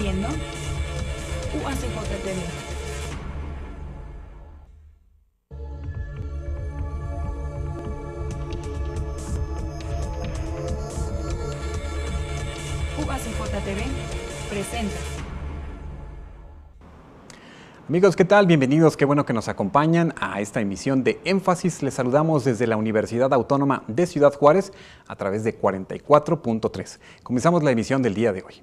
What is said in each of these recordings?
viendo UACJ TV. UACJ TV presenta. Amigos, ¿qué tal? Bienvenidos, qué bueno que nos acompañan a esta emisión de Énfasis. Les saludamos desde la Universidad Autónoma de Ciudad Juárez a través de 44.3. Comenzamos la emisión del día de hoy.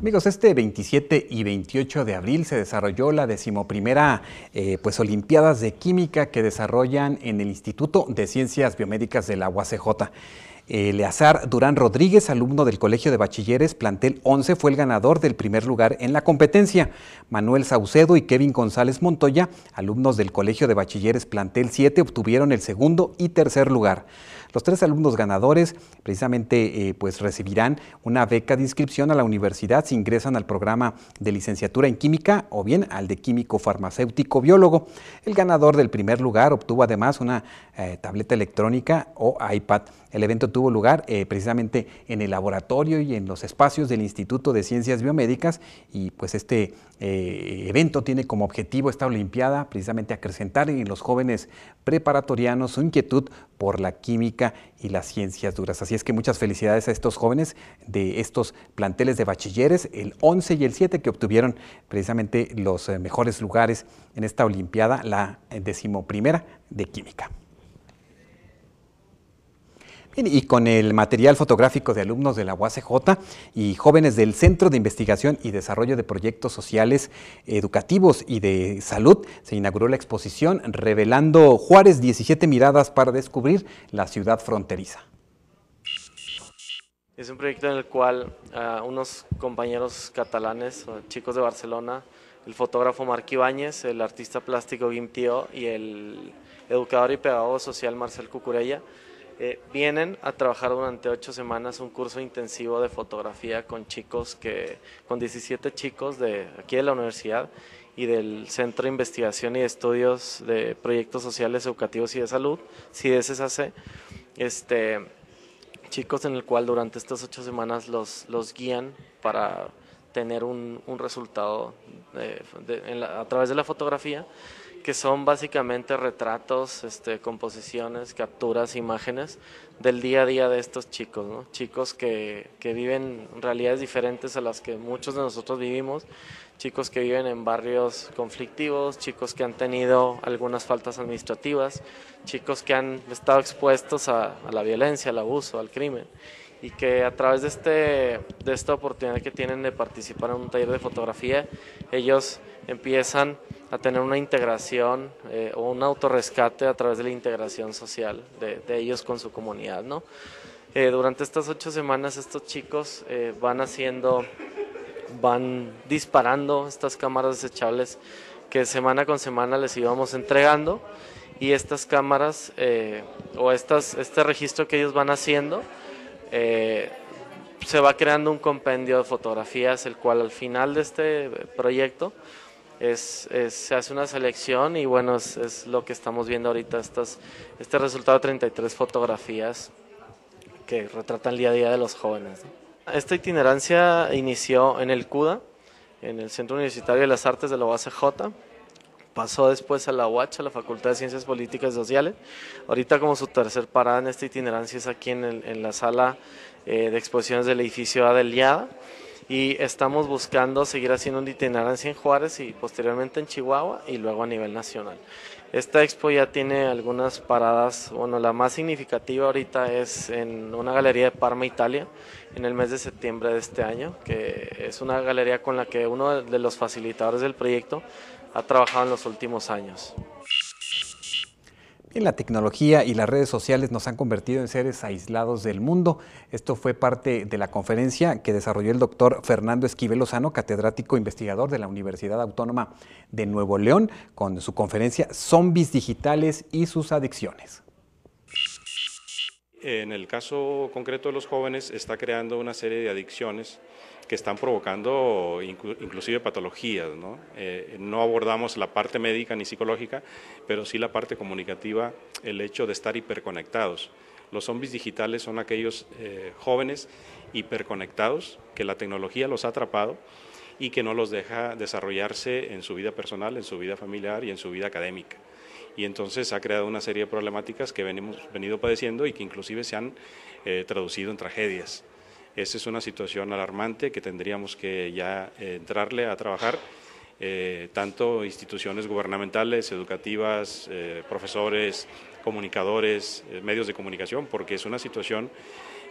Amigos, este 27 y 28 de abril se desarrolló la decimoprimera eh, pues, Olimpiadas de Química que desarrollan en el Instituto de Ciencias Biomédicas de la UACJ. Eleazar Durán Rodríguez, alumno del Colegio de Bachilleres, plantel 11, fue el ganador del primer lugar en la competencia. Manuel Saucedo y Kevin González Montoya, alumnos del Colegio de Bachilleres, plantel 7, obtuvieron el segundo y tercer lugar. Los tres alumnos ganadores precisamente eh, pues recibirán una beca de inscripción a la universidad si ingresan al programa de licenciatura en química o bien al de químico farmacéutico biólogo. El ganador del primer lugar obtuvo además una eh, tableta electrónica o iPad el evento tuvo lugar eh, precisamente en el laboratorio y en los espacios del Instituto de Ciencias Biomédicas y pues este eh, evento tiene como objetivo esta Olimpiada precisamente acrecentar en los jóvenes preparatorianos su inquietud por la química y las ciencias duras. Así es que muchas felicidades a estos jóvenes de estos planteles de bachilleres, el 11 y el 7 que obtuvieron precisamente los eh, mejores lugares en esta Olimpiada, la decimoprimera de química y con el material fotográfico de alumnos de la UACJ y jóvenes del Centro de Investigación y Desarrollo de Proyectos Sociales Educativos y de Salud, se inauguró la exposición Revelando Juárez 17 miradas para descubrir la ciudad fronteriza. Es un proyecto en el cual ah, unos compañeros catalanes, chicos de Barcelona, el fotógrafo Marc Ibáñez, el artista plástico Guim Tío y el educador y pedagogo social Marcel Cucurella, eh, vienen a trabajar durante ocho semanas un curso intensivo de fotografía con chicos que, con 17 chicos de aquí de la universidad y del Centro de Investigación y Estudios de Proyectos Sociales, Educativos y de Salud, hace este, chicos en el cual durante estas ocho semanas los, guían para tener un, resultado eh, a través de la fotografía que son básicamente retratos, este, composiciones, capturas, imágenes del día a día de estos chicos, chicos que, que, viven realidades diferentes a las que muchos de nosotros vivimos, chicos que viven en barrios conflictivos, chicos que han tenido algunas faltas administrativas, chicos que han estado expuestos a, a la violencia, al abuso, al crimen y que a través de, este, de esta oportunidad que tienen de participar en un taller de fotografía, ellos empiezan a tener una integración eh, o un autorrescate a través de la integración social de, ellos con su comunidad. ¿no? Eh, durante estas ocho semanas estos chicos eh, van haciendo, van disparando estas cámaras desechables que semana con semana les íbamos entregando y estas cámaras o estas, este registro que ellos van haciendo eh, se va creando un compendio de fotografías, el cual al final de este proyecto se hace una selección y bueno, es, lo que estamos viendo ahorita, estas, este resultado de 33 fotografías que retratan el día a día de los jóvenes. Esta itinerancia inició en el CUDA, en el Centro Universitario de las Artes de la UACJ, pasó después a la UACH, a la Facultad de Ciencias Políticas y Sociales. Ahorita como su tercer parada en esta itinerancia es aquí en, la sala eh, de exposiciones del edificio Adeliada y estamos buscando seguir haciendo un itinerancia en Juárez y posteriormente en Chihuahua y luego a nivel nacional. Esta expo ya tiene algunas paradas, bueno, la más significativa ahorita es en una galería de Parma, Italia, en el mes de septiembre de este año, que es una galería con la que uno de los facilitadores del proyecto ha trabajado en los últimos años. La tecnología y las redes sociales nos han convertido en seres aislados del mundo. Esto fue parte de la conferencia que desarrolló el doctor Fernando Esquivel Lozano, catedrático investigador de la Universidad Autónoma de Nuevo León, con su conferencia Zombies Digitales y sus Adicciones. En el caso concreto de los jóvenes, está creando una serie de adicciones que están provocando inclusive patologías. Eh, ¿no? abordamos la parte médica ni psicológica, pero sí la parte comunicativa, el hecho de estar hiperconectados. Los zombies digitales son aquellos eh, jóvenes hiperconectados que la tecnología los ha atrapado y que no los deja desarrollarse en su vida personal, en su vida familiar y en su vida académica y entonces ha creado una serie de problemáticas que venimos venido padeciendo y que inclusive se han eh, traducido en tragedias. Esa es una situación alarmante que tendríamos que ya eh, entrarle a trabajar, eh, tanto instituciones gubernamentales, educativas, profesores, comunicadores, medios de comunicación, porque es una situación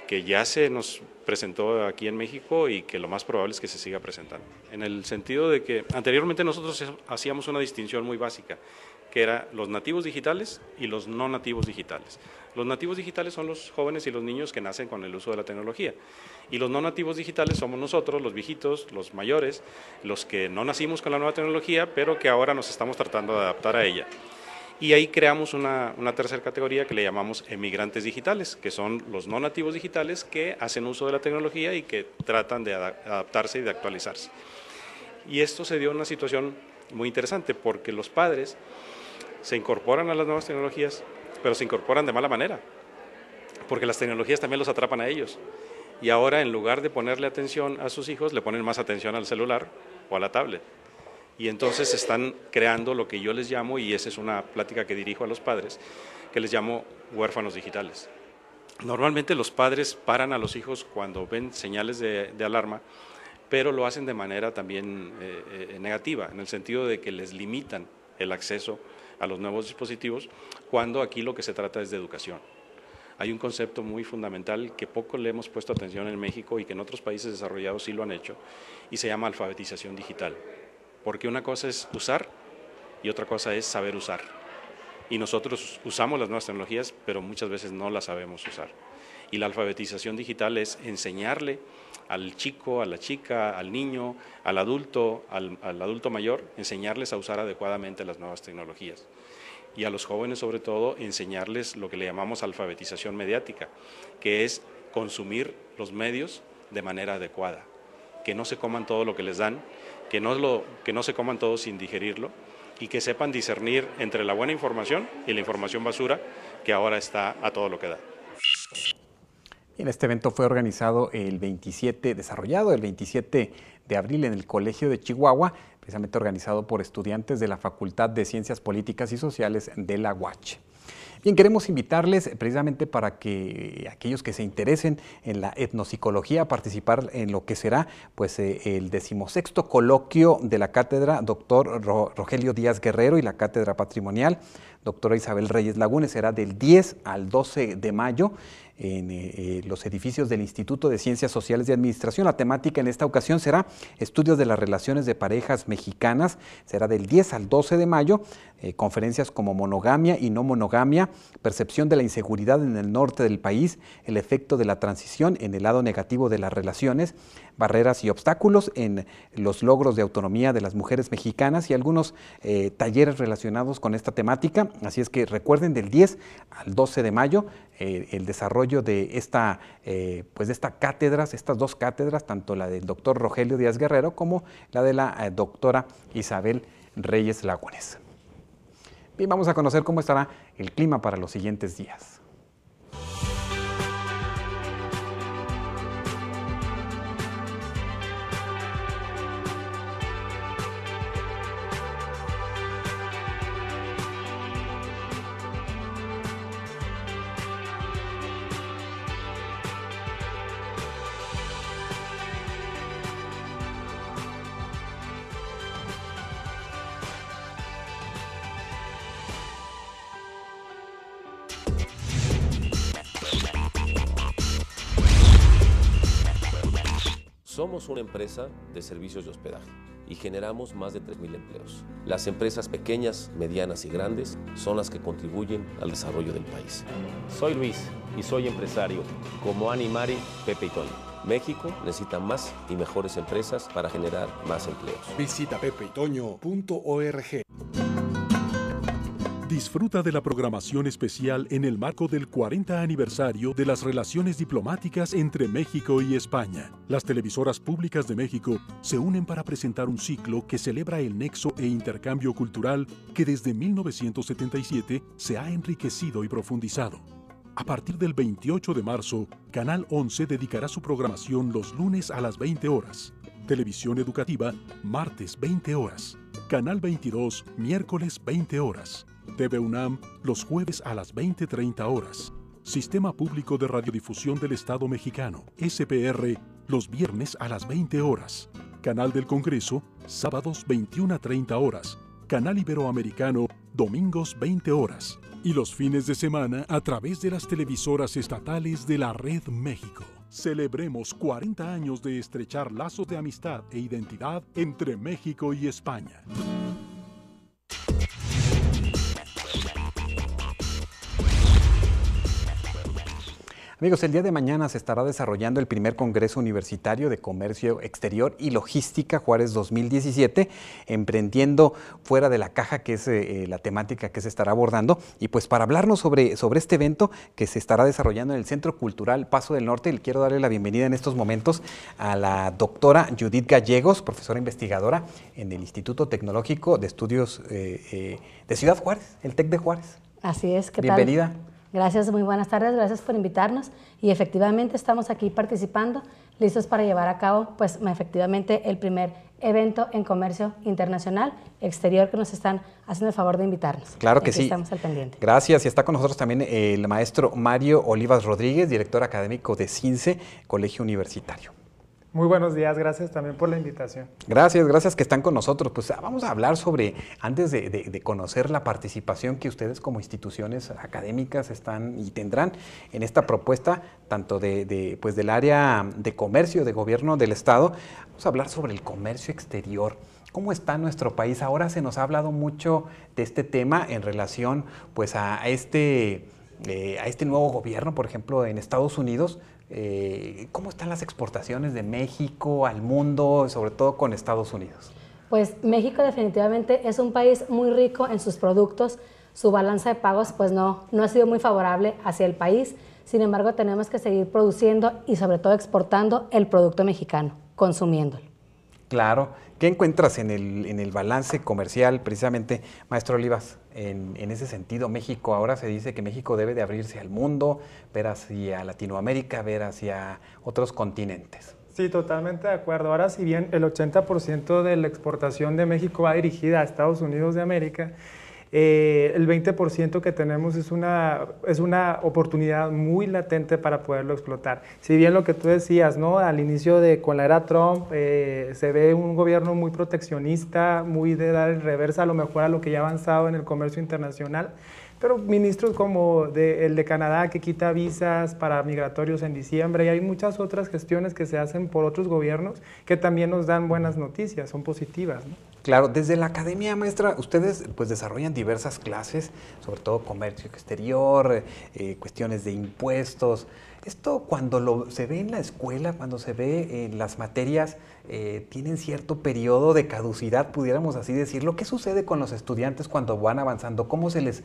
que ya se nos presentó aquí en México y que lo más probable es que se siga presentando. En el sentido de que anteriormente nosotros hacíamos una distinción muy básica que eran los nativos digitales y los no nativos digitales. Los nativos digitales son los jóvenes y los niños que nacen con el uso de la tecnología. Y los no nativos digitales somos nosotros, los viejitos, los mayores, los que no nacimos con la nueva tecnología, pero que ahora nos estamos tratando de adaptar a ella. Y ahí creamos una, una tercera categoría que le llamamos emigrantes digitales, que son los no nativos digitales que hacen uso de la tecnología y que tratan de adaptarse y de actualizarse. Y esto se dio en una situación muy interesante porque los padres se incorporan a las nuevas tecnologías, pero se incorporan de mala manera, porque las tecnologías también los atrapan a ellos. Y ahora, en lugar de ponerle atención a sus hijos, le ponen más atención al celular o a la tablet. Y entonces están creando lo que yo les llamo, y esa es una plática que dirijo a los padres, que les llamo huérfanos digitales. Normalmente los padres paran a los hijos cuando ven señales de, alarma, pero lo hacen de manera también eh, eh, negativa, en el sentido de que les limitan el acceso a los nuevos dispositivos, cuando aquí lo que se trata es de educación. Hay un concepto muy fundamental que poco le hemos puesto atención en México y que en otros países desarrollados sí lo han hecho, y se llama alfabetización digital. Porque una cosa es usar y otra cosa es saber usar. Y nosotros usamos las nuevas tecnologías, pero muchas veces no las sabemos usar. Y la alfabetización digital es enseñarle al chico, a la chica, al niño, al adulto, al, adulto mayor, enseñarles a usar adecuadamente las nuevas tecnologías y a los jóvenes sobre todo enseñarles lo que le llamamos alfabetización mediática, que es consumir los medios de manera adecuada, que no se coman todo lo que les dan, que no, que no se coman todo sin digerirlo y que sepan discernir entre la buena información y la información basura que ahora está a todo lo que da. En este evento fue organizado el 27, desarrollado el 27 de abril en el Colegio de Chihuahua, precisamente organizado por estudiantes de la Facultad de Ciencias Políticas y Sociales de la UACH. Bien, queremos invitarles precisamente para que aquellos que se interesen en la etnopsicología a participar en lo que será pues, eh, el decimosexto coloquio de la cátedra doctor Rogelio Díaz Guerrero y la cátedra patrimonial doctora Isabel Reyes Lagunes. Será del 10 al 12 de mayo en eh, eh, los edificios del Instituto de Ciencias Sociales de Administración. La temática en esta ocasión será estudios de las relaciones de parejas mexicanas. Será del 10 al 12 de mayo. Eh, conferencias como monogamia y no monogamia, percepción de la inseguridad en el norte del país, el efecto de la transición en el lado negativo de las relaciones, barreras y obstáculos en los logros de autonomía de las mujeres mexicanas y algunos talleres relacionados con esta temática. Así es que recuerden del 10 al 12 de mayo eh, el desarrollo de esta, eh, pues de estas cátedras, estas dos cátedras, tanto la del doctor Rogelio Díaz Guerrero como la de la eh, doctora Isabel Reyes Lagunes. Bien, vamos a conocer cómo estará el clima para los siguientes días. Somos una empresa de servicios de hospedaje y generamos más de 3.000 empleos. Las empresas pequeñas, medianas y grandes son las que contribuyen al desarrollo del país. Soy Luis y soy empresario, como Ani Mari, Pepe y México necesita más y mejores empresas para generar más empleos. Visita Disfruta de la programación especial en el marco del 40 aniversario de las relaciones diplomáticas entre México y España. Las televisoras públicas de México se unen para presentar un ciclo que celebra el nexo e intercambio cultural que desde 1977 se ha enriquecido y profundizado. A partir del 28 de marzo, Canal 11 dedicará su programación los lunes a las 20 horas. Televisión Educativa, martes 20 horas. Canal 22, miércoles 20 horas. TV UNAM, los jueves a las 20.30 horas. Sistema Público de Radiodifusión del Estado Mexicano, SPR, los viernes a las 20 horas. Canal del Congreso, sábados 21 a 30 horas. Canal Iberoamericano, domingos 20 horas. Y los fines de semana a través de las televisoras estatales de la Red México. Celebremos 40 años de estrechar lazos de amistad e identidad entre México y España. Amigos, el día de mañana se estará desarrollando el primer Congreso Universitario de Comercio Exterior y Logística Juárez 2017, emprendiendo fuera de la caja, que es eh, eh, la temática que se estará abordando. Y pues para hablarnos sobre, sobre este evento que se estará desarrollando en el Centro Cultural Paso del Norte, le quiero darle la bienvenida en estos momentos a la doctora Judith Gallegos, profesora investigadora en el Instituto Tecnológico de Estudios eh, de Ciudad Juárez, el TEC de Juárez. Así es, ¿qué tal? Bienvenida. Gracias, muy buenas tardes, gracias por invitarnos y efectivamente estamos aquí participando, listos para llevar a cabo, pues efectivamente, el primer evento en comercio internacional exterior que nos están haciendo el favor de invitarnos. Claro que sí. Estamos al pendiente. Gracias. Y está con nosotros también el maestro Mario Olivas Rodríguez, director académico de CINCE, Colegio Universitario. Muy buenos días, gracias también por la invitación. Gracias, gracias que están con nosotros. Pues ah, vamos a hablar sobre, antes de, conocer la participación que ustedes como instituciones académicas están y tendrán en esta propuesta, tanto de, pues del área de comercio, de gobierno del Estado, vamos a hablar sobre el comercio exterior. ¿Cómo está nuestro país? Ahora se nos ha hablado mucho de este tema en relación pues a este, eh, a este nuevo gobierno, por ejemplo, en Estados Unidos, eh, ¿cómo están las exportaciones de México al mundo, sobre todo con Estados Unidos? Pues México definitivamente es un país muy rico en sus productos. Su balanza de pagos pues no, no ha sido muy favorable hacia el país. Sin embargo, tenemos que seguir produciendo y sobre todo exportando el producto mexicano, consumiéndolo. Claro. ¿Qué encuentras en el, en el balance comercial, precisamente, maestro Olivas? En, en, ese sentido, México, ahora se dice que México debe de abrirse al mundo, ver hacia Latinoamérica, ver hacia otros continentes. Sí, totalmente de acuerdo. Ahora, si bien el 80% de la exportación de México va dirigida a Estados Unidos de América, eh, el 20% que tenemos es una, es una oportunidad muy latente para poderlo explotar. Si bien lo que tú decías, ¿no? Al inicio de con la era Trump eh, se ve un gobierno muy proteccionista, muy de dar el reversa a lo mejor a lo que ya ha avanzado en el comercio internacional. Pero ministros como el de Canadá que quita visas para migratorios en diciembre y hay muchas otras gestiones que se hacen por otros gobiernos que también nos dan buenas noticias, son positivas. ¿no? Claro, desde la academia, maestra, ustedes pues desarrollan diversas clases, sobre todo comercio exterior, eh, cuestiones de impuestos. Esto cuando se ve en la escuela, cuando se ve en las materias, eh, tienen cierto periodo de caducidad, pudiéramos así decirlo. ¿Qué sucede con los estudiantes cuando van avanzando? ¿Cómo se les,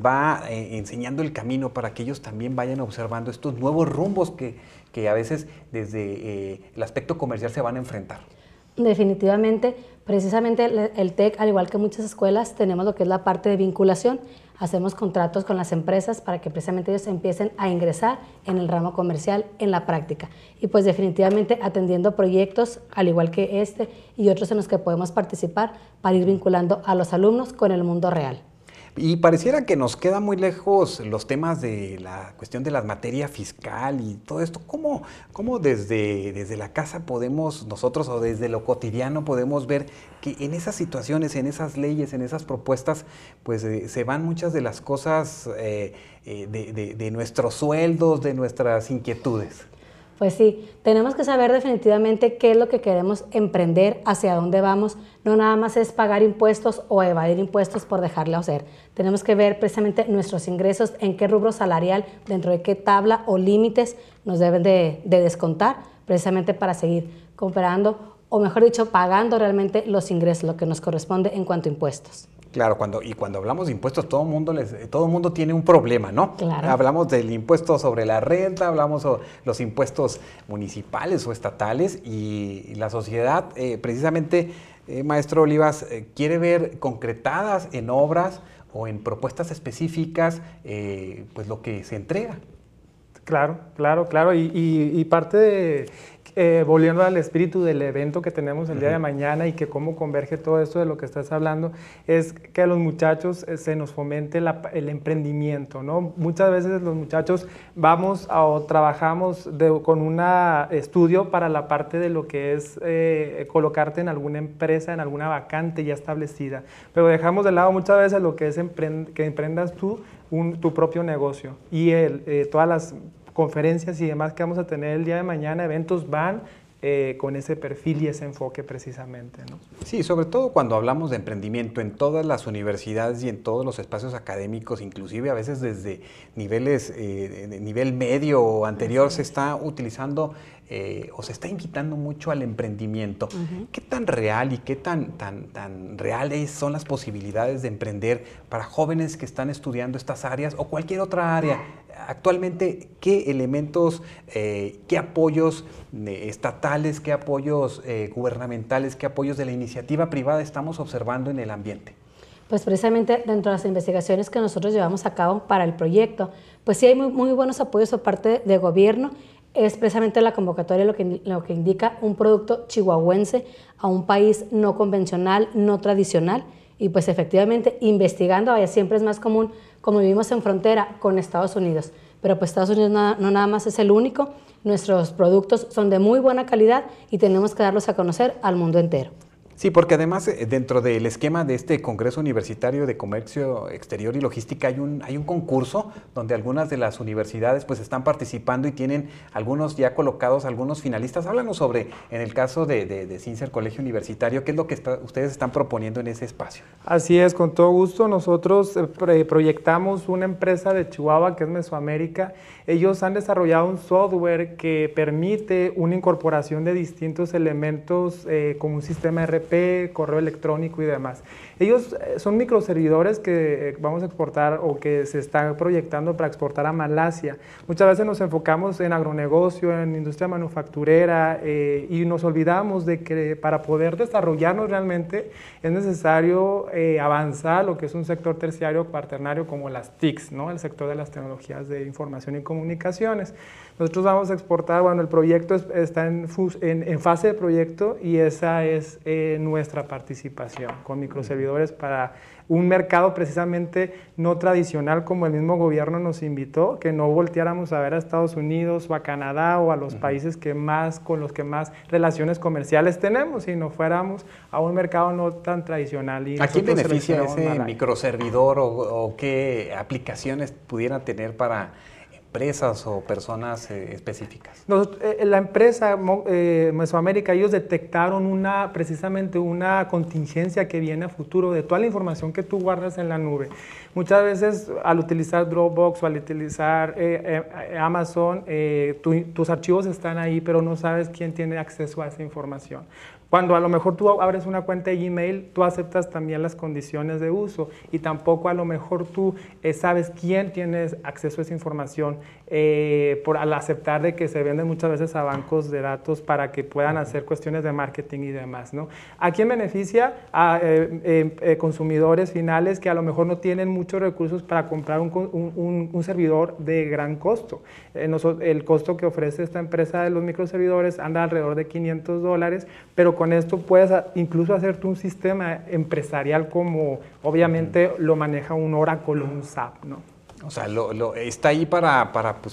va eh, enseñando el camino para que ellos también vayan observando estos nuevos rumbos que, a veces desde el aspecto comercial se van a enfrentar? Definitivamente Precisamente el, TEC, al igual que muchas escuelas, tenemos lo que es la parte de vinculación. Hacemos contratos con las empresas para que precisamente ellos empiecen a ingresar en el ramo comercial, en la práctica. Y pues definitivamente atendiendo proyectos, al igual que este y otros en los que podemos participar, para ir vinculando a los alumnos con el mundo real. Y pareciera que nos queda muy lejos los temas de la cuestión de la materia fiscal y todo esto. ¿Cómo, desde, desde la casa podemos nosotros o desde lo cotidiano podemos ver que en esas situaciones, en esas leyes, en esas propuestas, pues eh, se van muchas de las cosas eh, eh, de nuestros sueldos, de nuestras inquietudes? Pues sí, tenemos que saber definitivamente qué es lo que queremos emprender, hacia dónde vamos. No nada más es pagar impuestos o evadir impuestos por dejarle hacer. Tenemos que ver precisamente nuestros ingresos, en qué rubro salarial, dentro de qué tabla o límites nos deben de, de descontar, precisamente para seguir comprando o mejor dicho, pagando realmente los ingresos, lo que nos corresponde en cuanto a impuestos. Claro, cuando, y cuando hablamos de impuestos, todo mundo mundo tiene un problema, ¿no? Claro. Hablamos del impuesto sobre la renta, hablamos de los impuestos municipales o estatales, y la sociedad, eh, precisamente, eh, maestro Olivas, eh, quiere ver concretadas en obras o en propuestas específicas, pues lo que se entrega. Claro, claro, claro. y parte de, eh, volviendo al espíritu del evento que tenemos el día de mañana y que cómo converge todo esto de lo que estás hablando, es que a los muchachos eh, se nos fomente el emprendimiento, ¿no? Muchas veces los muchachos vamos a, o trabajamos con un estudio para la parte de lo que es eh, colocarte en alguna empresa, en alguna vacante ya establecida, pero dejamos de lado muchas veces lo que es que emprendas tú un, tu propio negocio y todas las conferencias y demás que vamos a tener el día de mañana, eventos van eh, con ese perfil y ese enfoque precisamente. Sí, sobre todo cuando hablamos de emprendimiento en todas las universidades y en todos los espacios académicos, inclusive a veces desde niveles, eh, nivel medio o anterior, se está utilizando eh, o se está invitando mucho al emprendimiento. ¿Qué tan real y qué tan, tan, tan reales son las posibilidades de emprender para jóvenes que están estudiando estas áreas o cualquier otra área? Ah actualmente qué elementos, eh, qué apoyos eh, estatales, qué apoyos eh, gubernamentales, qué apoyos de la iniciativa privada estamos observando en el ambiente. Pues precisamente dentro de las investigaciones que nosotros llevamos a cabo para el proyecto, pues sí hay muy, buenos apoyos por parte de gobierno, es precisamente la convocatoria lo que indica un producto chihuahuense a un país no convencional, no tradicional, y pues efectivamente, investigando, vaya, siempre es más común, como vivimos en frontera con Estados Unidos. Pero pues Estados Unidos no nada más es el único, nuestros productos son de muy buena calidad y tenemos que darlos a conocer al mundo entero. Sí, porque además eh, dentro del esquema de este Congreso Universitario de Comercio Exterior y Logística hay un, hay un concurso donde algunas de las universidades pues están participando y tienen algunos ya colocados, algunos finalistas. Háblanos sobre, en el caso de, de, de CINCER Colegio Universitario, qué es lo que ustedes están proponiendo en ese espacio. Así es, con todo gusto. Nosotros eh, proyectamos una empresa de Chihuahua que es Mesoamérica. Ellos han desarrollado un software que permite una incorporación de distintos elementos eh, como un sistema RP correo electrónico y demás. Ellos eh, son microservidores que eh, vamos a exportar o que se están proyectando para exportar a Malasia. Muchas veces nos enfocamos en agronegocio, en industria manufacturera eh, y nos olvidamos de que para poder desarrollarnos realmente es necesario avanzar lo que es un sector terciario o cuaternario como las TICs, ¿no? el sector de las tecnologías de información y comunicaciones. Nosotros vamos a exportar, bueno, el proyecto está en, en, fase de proyecto y esa es eh, nuestra participación con microservidores para un mercado precisamente no tradicional como el mismo gobierno nos invitó, que no volteáramos a ver a Estados Unidos o a Canadá o a los países que más, con los que más relaciones comerciales tenemos, sino fuéramos a un mercado no tan tradicional. Y ¿A quién beneficia ese microservidor o, o qué aplicaciones pudiera tener para empresas o personas eh, específicas? Eh, eh, la empresa Mesoamérica, ellos detectaron una, precisamente una contingencia que viene a futuro de toda la información que tú guardas en la nube. Muchas veces al utilizar Dropbox o al utilizar Amazon, tus archivos están ahí, pero no sabes quién tiene acceso a esa información. Cuando a lo mejor tú abres una cuenta de Gmail, tú aceptas también las condiciones de uso y tampoco a lo mejor tú eh, sabes quién tiene acceso a esa información eh, por, al aceptar de que se venden muchas veces a bancos de datos para que puedan hacer cuestiones de marketing y demás. ¿no? ¿A quién beneficia? A eh, em, eh, consumidores finales que a lo mejor no tienen muchos recursos para comprar un, servidor de gran costo. el costo que ofrece esta empresa de los microservidores anda alrededor de 500 dólares, pero con esto puedes incluso hacerte un sistema empresarial como obviamente lo maneja un Oracle o un SAP. ¿no? O sea, lo, lo, está ahí pues,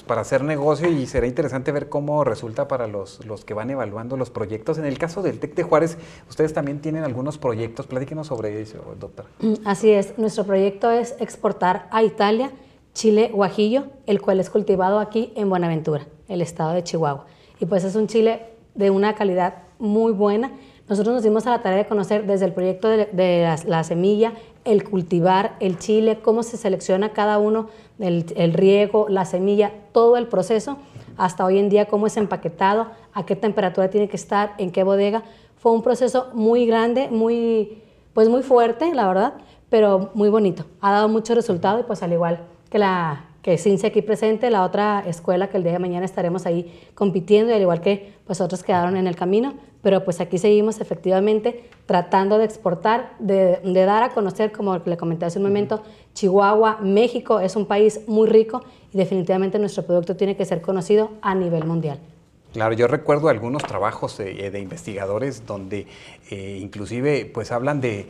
para, hacer negocio y será interesante ver cómo resulta para los, que van evaluando los proyectos. En el caso del TEC de Juárez, ustedes también tienen algunos proyectos. Platíquenos sobre eso, doctor. Mm, así es. Nuestro proyecto es exportar a Italia chile guajillo, el cual es cultivado aquí en Buenaventura, el estado de Chihuahua. Y pues es un chile de una calidad muy buena nosotros nos dimos a la tarea de conocer desde el proyecto de, la, semilla, el cultivar, el chile, cómo se selecciona cada uno, el, riego, la semilla, todo el proceso, hasta hoy en día cómo es empaquetado, a qué temperatura tiene que estar, en qué bodega. Fue un proceso muy grande, muy, pues muy fuerte, la verdad, pero muy bonito. Ha dado mucho resultado y pues al igual que la, que sin ser aquí presente, la otra escuela que el día de mañana estaremos ahí compitiendo, y al igual que pues, otros quedaron en el camino, pero pues aquí seguimos efectivamente tratando de exportar, de, de dar a conocer, como le comenté hace un momento, Chihuahua, México es un país muy rico y definitivamente nuestro producto tiene que ser conocido a nivel mundial. Claro, yo recuerdo algunos trabajos de, eh, investigadores donde eh, inclusive pues hablan de,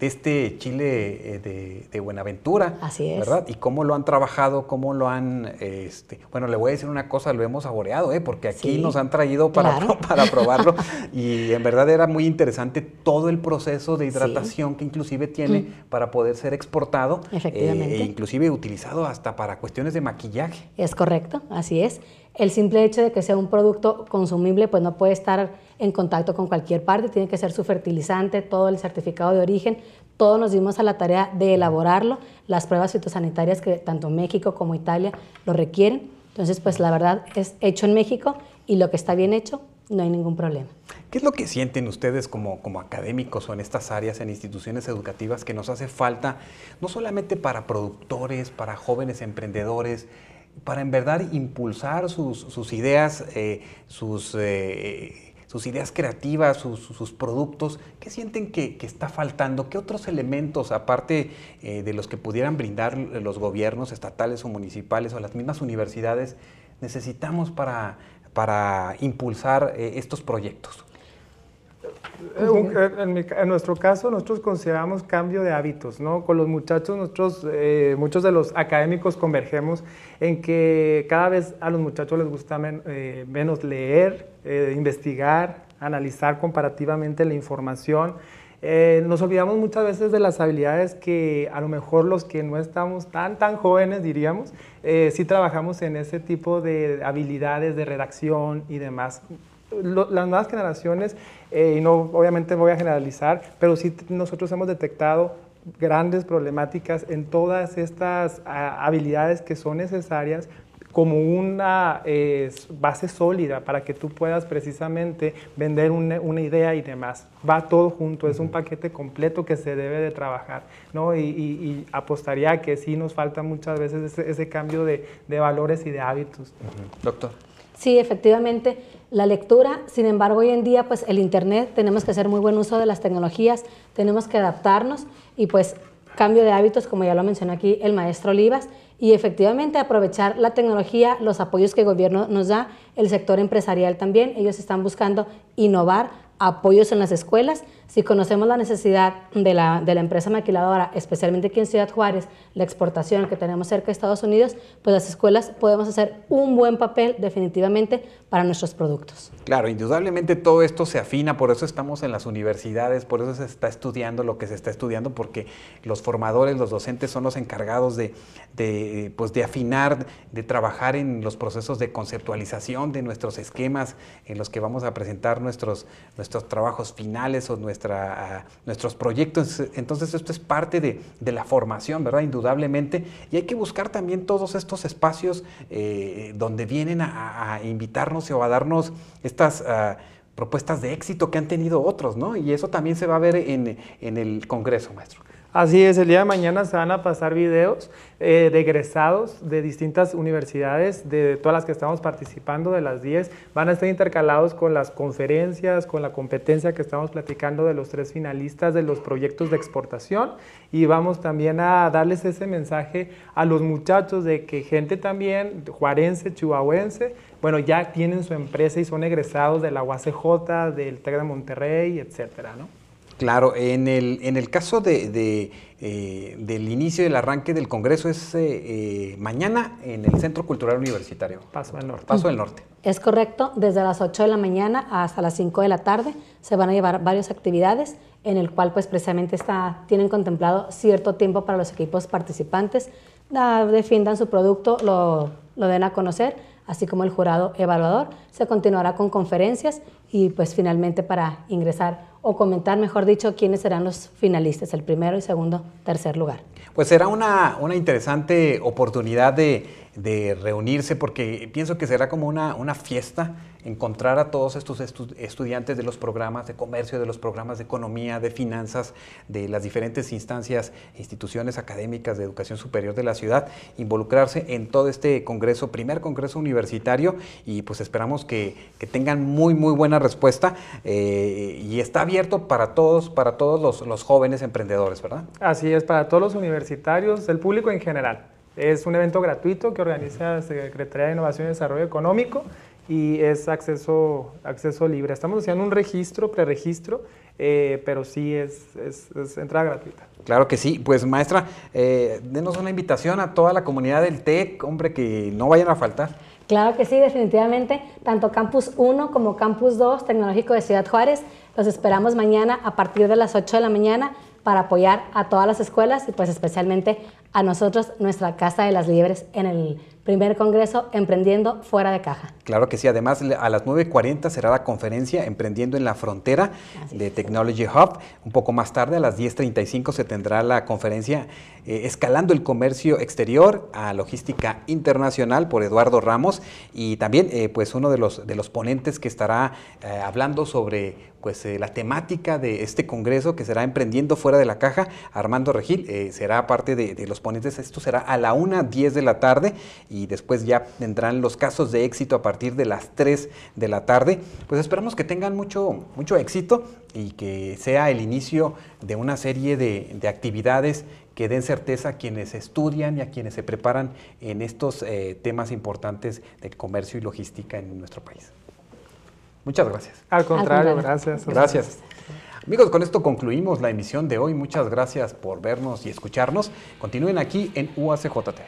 este Chile eh, de, Buenaventura. Así es. ¿Verdad? Y cómo lo han trabajado, cómo lo han... Este, bueno, le voy a decir una cosa, lo hemos saboreado, ¿eh? porque aquí nos han traído para, para probarlo y en verdad era muy interesante todo el proceso de hidratación que inclusive tiene mm. para poder ser exportado. Efectivamente. e inclusive utilizado hasta para cuestiones de maquillaje. Es correcto, así es el simple hecho de que sea un producto consumible, pues no puede estar en contacto con cualquier parte, tiene que ser su fertilizante, todo el certificado de origen, todos nos dimos a la tarea de elaborarlo, las pruebas fitosanitarias que tanto México como Italia lo requieren. Entonces, pues la verdad es hecho en México y lo que está bien hecho, no hay ningún problema. ¿Qué es lo que sienten ustedes como, como académicos o en estas áreas, en instituciones educativas, que nos hace falta, no solamente para productores, para jóvenes emprendedores, para en verdad impulsar sus, ideas, eh, eh, sus, ideas creativas, sus, productos? ¿Qué sienten que, está faltando? ¿Qué otros elementos, aparte eh, de los que pudieran brindar los gobiernos estatales o municipales o las mismas universidades, necesitamos para impulsar estos proyectos? Eh, eh, en, nuestro caso, nosotros consideramos cambio de hábitos, ¿no? Con los muchachos, nosotros, eh, muchos de los académicos convergemos en que cada vez a los muchachos les gusta menos leer, investigar, analizar comparativamente la información. nos olvidamos muchas veces de las habilidades que a lo mejor los que no estamos tan, tan jóvenes, diríamos, eh, sí trabajamos en ese tipo de habilidades de redacción y demás las nuevas generaciones, eh, y no obviamente voy a generalizar, pero sí nosotros hemos detectado grandes problemáticas en todas estas habilidades que son necesarias como una base sólida para que tú puedas precisamente vender una, idea y demás. Va todo junto, es un paquete completo que se debe de trabajar, ¿no? Y, apostaría que sí nos falta muchas veces ese, cambio de, valores y de hábitos. Doctor. Sí, efectivamente la lectura. Sin embargo, hoy en día, pues el Internet, tenemos que hacer muy buen uso de las tecnologías, tenemos que adaptarnos y pues cambio de hábitos, como ya lo mencionó aquí el maestro Olivas, y efectivamente aprovechar la tecnología, los apoyos que el gobierno nos da, el sector empresarial también, ellos están buscando innovar, apoyos en las escuelas, si conocemos la necesidad de la, empresa maquiladora, especialmente aquí en Ciudad Juárez, la exportación que tenemos cerca de Estados Unidos, pues las escuelas podemos hacer un buen papel definitivamente para nuestros productos. Claro, indudablemente todo esto se afina, por eso estamos en las universidades, por eso se está estudiando lo que se está estudiando, porque los formadores, los docentes son los encargados de, de, pues, afinar, de trabajar en los procesos de conceptualización de nuestros esquemas en los que vamos a presentar nuestros, nuestros trabajos finales o nuestros nuestros proyectos. Entonces esto es parte de, la formación, ¿verdad? Indudablemente. Y hay que buscar también todos estos espacios eh, donde vienen a, invitarnos o a darnos estas... Ah, propuestas de éxito que han tenido otros, ¿no? Y eso también se va a ver en el Congreso, maestro. Así es, el día de mañana se van a pasar videos eh, de egresados de distintas universidades, de todas las que estamos participando, de las 10, van a estar intercalados con las conferencias, con la competencia que estamos platicando de los tres finalistas de los proyectos de exportación y vamos también a darles ese mensaje a los muchachos de que gente también, juarense, chihuahuense, bueno, ya tienen su empresa y son egresados de la UACJ, del TEC de Monterrey, etcétera, ¿no? Claro, en el, caso de, eh, del inicio del arranque del Congreso es eh, eh, mañana en el Centro Cultural Universitario. Paso del Norte. Paso Norte. Es correcto, desde las 8 de la mañana hasta las 5 de la tarde se van a llevar varias actividades en el cual pues precisamente está, tienen contemplado cierto tiempo para los equipos participantes, ah, defiendan su producto, lo den a conocer así como el jurado evaluador. Se continuará con conferencias y pues finalmente para ingresar o comentar, mejor dicho, quiénes serán los finalistas, el primero y segundo, tercer lugar. Pues será una, interesante oportunidad de, reunirse porque pienso que será como una, una fiesta encontrar a todos estos estudiantes de los programas de comercio, de los programas de economía, de finanzas, de las diferentes instancias, instituciones académicas de educación superior de la ciudad, involucrarse en todo este congreso, primer congreso universitario, y pues esperamos que, tengan muy, muy buena respuesta eh, y está abierto para todos, para todos los, los jóvenes emprendedores, ¿verdad? Así es, para todos los universitarios, el público en general. Es un evento gratuito que organiza la Secretaría de Innovación y Desarrollo Económico y es acceso, acceso libre. Estamos haciendo un registro, preregistro, eh, pero sí es, entrada gratuita. Claro que sí. Pues maestra, eh, denos una invitación a toda la comunidad del TEC, hombre, que no vayan a faltar. Claro que sí, definitivamente, tanto Campus 1 como Campus 2 Tecnológico de Ciudad Juárez, los esperamos mañana a partir de las 8 de la mañana para apoyar a todas las escuelas y pues especialmente a nosotros, nuestra Casa de las Libres, en el primer congreso Emprendiendo fuera de caja. Claro que sí, además a las 9.40 será la conferencia Emprendiendo en la frontera de Technology Hub. Un poco más tarde, a las 10.35, se tendrá la conferencia eh, Escalando el Comercio Exterior a Logística Internacional por Eduardo Ramos y también eh, pues uno de los, de los ponentes que estará eh, hablando sobre pues, eh, la temática de este congreso que será Emprendiendo Fuera de la Caja. Armando Regil eh, será parte de, los ponentes. Esto será a la 1.10 de la tarde y después ya tendrán los casos de éxito a partir de las 3 de la tarde. Pues esperamos que tengan mucho, éxito y que sea el inicio de una serie de, actividades que den certeza a quienes estudian y a quienes se preparan en estos eh, temas importantes de comercio y logística en nuestro país. Muchas gracias. Al contrario, gracias. Gracias. Amigos, con esto concluimos la emisión de hoy. Muchas gracias por vernos y escucharnos. Continúen aquí en UACJT.